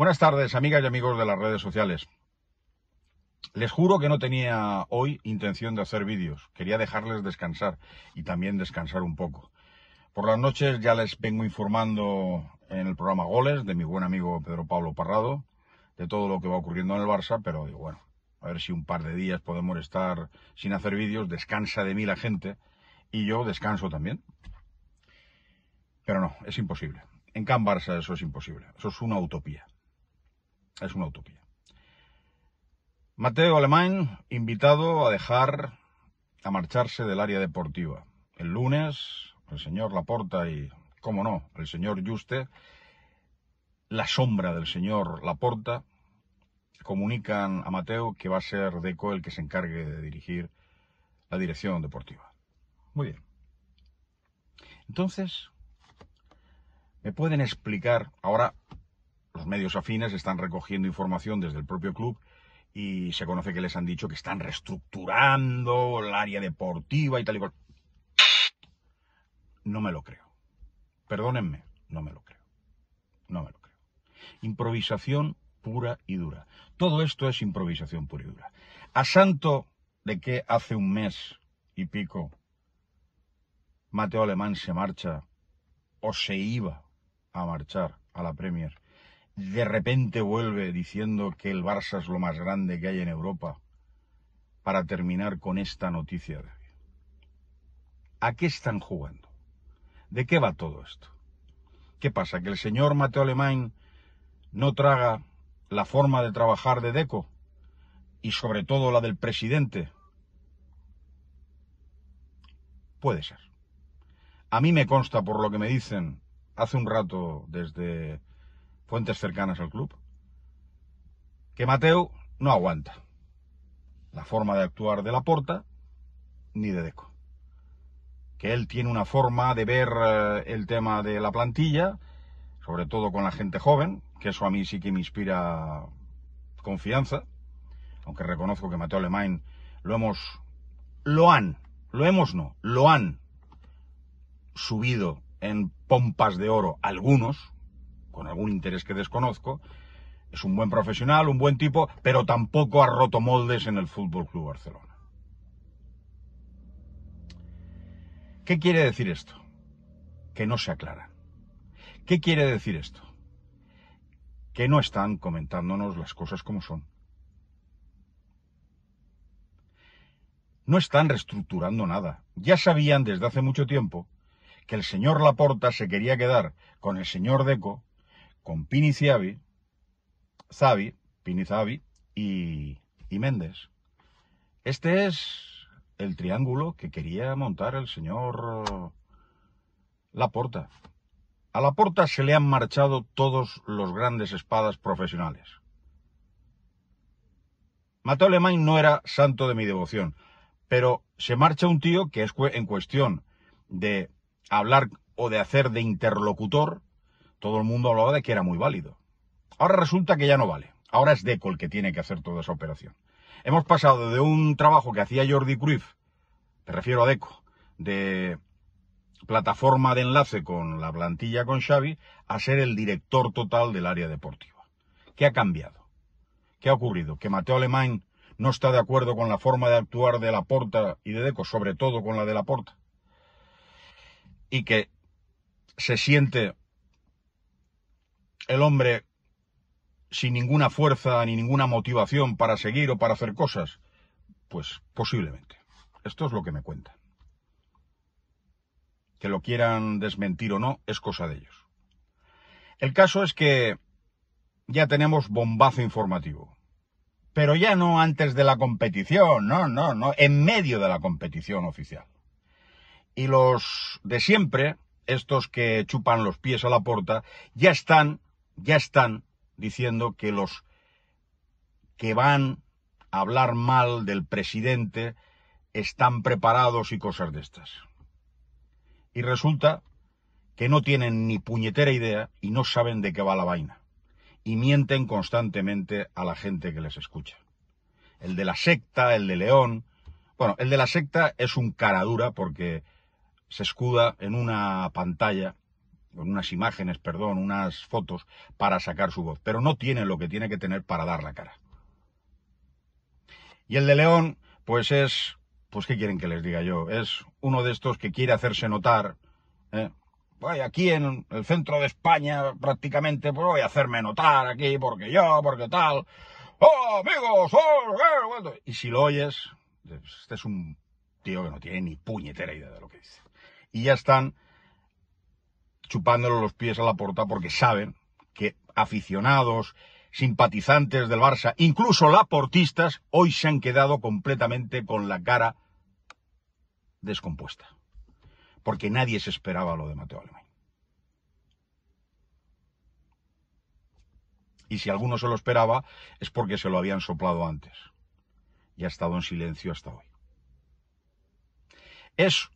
Buenas tardes, amigas y amigos de las redes sociales. Les juro que no tenía hoy intención de hacer vídeos. Quería dejarles descansar y también descansar un poco. Por las noches ya les vengo informando en el programa Goles de mi buen amigo Pedro Pablo Parrado de todo lo que va ocurriendo en el Barça, pero digo, bueno, a ver si un par de días podemos estar sin hacer vídeos, descansa de mí la gente y yo descanso también. Pero no, es imposible. En Can Barça eso es imposible, eso es una utopía. Es una utopía. Mateo Alemán, invitado a dejar, a marcharse del área deportiva. El lunes, el señor Laporta y, cómo no, el señor Juste, la sombra del señor Laporta, comunican a Mateo que va a ser Deco el que se encargue de dirigir la dirección deportiva. Muy bien. Entonces, ¿me pueden explicar ahora los medios afines están recogiendo información desde el propio club y se conoce que les han dicho que están reestructurando el área deportiva y tal y cual. No me lo creo. Perdónenme, no me lo creo. No me lo creo. Improvisación pura y dura. Todo esto es improvisación pura y dura. A santo de que hace un mes y pico Mateo Alemán se marcha o se iba a marchar a la Premier de repente vuelve diciendo que el Barça es lo más grande que hay en Europa, para terminar con esta noticia. ¿A qué están jugando? ¿De qué va todo esto? ¿Qué pasa? ¿Que el señor Mateo Alemán no traga la forma de trabajar de Deco? Y sobre todo la del presidente. Puede ser. A mí me consta, por lo que me dicen hace un rato desde fuentes cercanas al club, que Mateo no aguanta la forma de actuar de Laporta ni de Deco. Que él tiene una forma de ver eh, el tema de la plantilla, sobre todo con la gente joven, que eso a mí sí que me inspira confianza, aunque reconozco que Mateo Alemán lo hemos, lo han, lo hemos no, lo han subido en pompas de oro algunos, con algún interés que desconozco. Es un buen profesional, un buen tipo, pero tampoco ha roto moldes en el Fútbol Club Barcelona. ¿Qué quiere decir esto? Que no se aclara. ¿Qué quiere decir esto? Que no están comentándonos las cosas como son. No están reestructurando nada. Ya sabían desde hace mucho tiempo que el señor Laporta se quería quedar con el señor Deco con Pini Siavi, Pini y, y Méndez. Este es el triángulo que quería montar el señor Laporta. A Laporta se le han marchado todos los grandes espadas profesionales. Mateo Alemán no era santo de mi devoción, pero se marcha un tío que es en cuestión de hablar o de hacer de interlocutor, todo el mundo hablaba de que era muy válido. Ahora resulta que ya no vale. Ahora es Deco el que tiene que hacer toda esa operación. Hemos pasado de un trabajo que hacía Jordi Cruyff, me refiero a Deco, de plataforma de enlace con la plantilla con Xavi, a ser el director total del área deportiva. ¿Qué ha cambiado? ¿Qué ha ocurrido? Que Mateo Alemán no está de acuerdo con la forma de actuar de la Porta y de Deco, sobre todo con la de la Porta. Y que se siente el hombre sin ninguna fuerza ni ninguna motivación para seguir o para hacer cosas? Pues posiblemente. Esto es lo que me cuentan. Que lo quieran desmentir o no es cosa de ellos. El caso es que ya tenemos bombazo informativo. Pero ya no antes de la competición, no, no, no, en medio de la competición oficial. Y los de siempre, estos que chupan los pies a la puerta, ya están ya están diciendo que los que van a hablar mal del presidente están preparados y cosas de estas. Y resulta que no tienen ni puñetera idea y no saben de qué va la vaina. Y mienten constantemente a la gente que les escucha. El de la secta, el de León. Bueno, el de la secta es un cara dura porque se escuda en una pantalla con unas imágenes, perdón, unas fotos para sacar su voz, pero no tiene lo que tiene que tener para dar la cara. Y el de León, pues es, pues qué quieren que les diga yo, es uno de estos que quiere hacerse notar, ¿eh? aquí en el centro de España prácticamente, pues voy a hacerme notar aquí, porque yo, porque tal. ¡Oh, amigos! ¡Oh, y si lo oyes, este es un tío que no tiene ni puñetera idea de lo que dice. Y ya están chupándole los pies a la puerta porque saben que aficionados, simpatizantes del Barça, incluso laportistas, hoy se han quedado completamente con la cara descompuesta. Porque nadie se esperaba lo de Mateo Alemán. Y si alguno se lo esperaba, es porque se lo habían soplado antes. Y ha estado en silencio hasta hoy. Es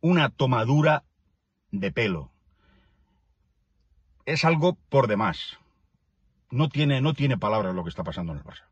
una tomadura de pelo es algo por demás. No tiene, no tiene palabras lo que está pasando en el Barça.